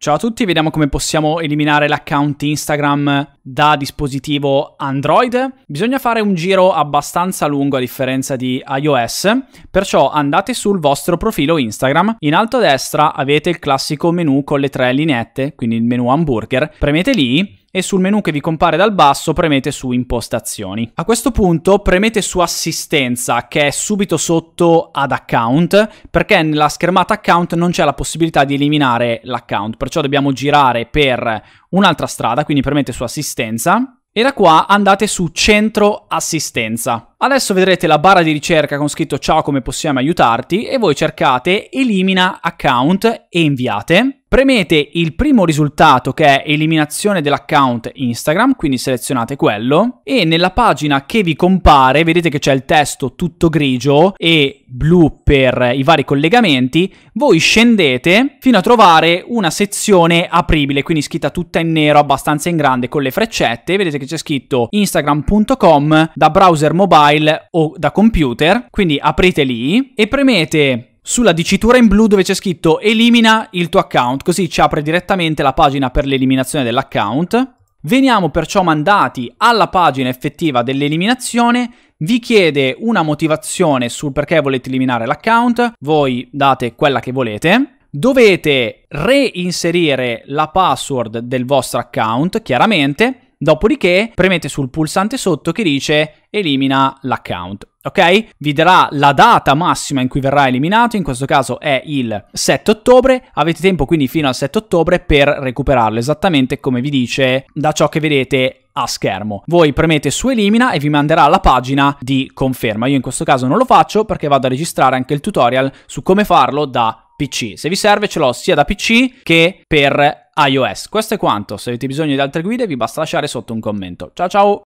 Ciao a tutti, vediamo come possiamo eliminare l'account Instagram da dispositivo Android. Bisogna fare un giro abbastanza lungo a differenza di iOS, perciò andate sul vostro profilo Instagram. In alto a destra avete il classico menu con le tre lineette, quindi il menu hamburger. Premete lì e sul menu che vi compare dal basso premete su impostazioni. A questo punto premete su assistenza che è subito sotto ad account perché nella schermata account non c'è la possibilità di eliminare l'account perciò dobbiamo girare per un'altra strada quindi premete su assistenza e da qua andate su centro assistenza Adesso vedrete la barra di ricerca con scritto ciao come possiamo aiutarti e voi cercate elimina account e inviate. Premete il primo risultato che è eliminazione dell'account Instagram, quindi selezionate quello e nella pagina che vi compare vedete che c'è il testo tutto grigio e blu per i vari collegamenti, voi scendete fino a trovare una sezione apribile, quindi scritta tutta in nero, abbastanza in grande con le freccette, vedete che c'è scritto instagram.com da browser mobile mobile o da computer, quindi aprite lì e premete sulla dicitura in blu dove c'è scritto elimina il tuo account, così ci apre direttamente la pagina per l'eliminazione dell'account. Veniamo perciò mandati alla pagina effettiva dell'eliminazione, vi chiede una motivazione sul perché volete eliminare l'account, voi date quella che volete, dovete reinserire la password del vostro account, chiaramente, Dopodiché premete sul pulsante sotto che dice elimina l'account. Ok? Vi darà la data massima in cui verrà eliminato, in questo caso è il 7 ottobre, avete tempo quindi fino al 7 ottobre per recuperarlo, esattamente come vi dice da ciò che vedete a schermo. Voi premete su elimina e vi manderà alla pagina di conferma. Io in questo caso non lo faccio perché vado a registrare anche il tutorial su come farlo da PC. Se vi serve ce l'ho sia da PC che per iOS. Questo è quanto, se avete bisogno di altre guide vi basta lasciare sotto un commento. Ciao ciao!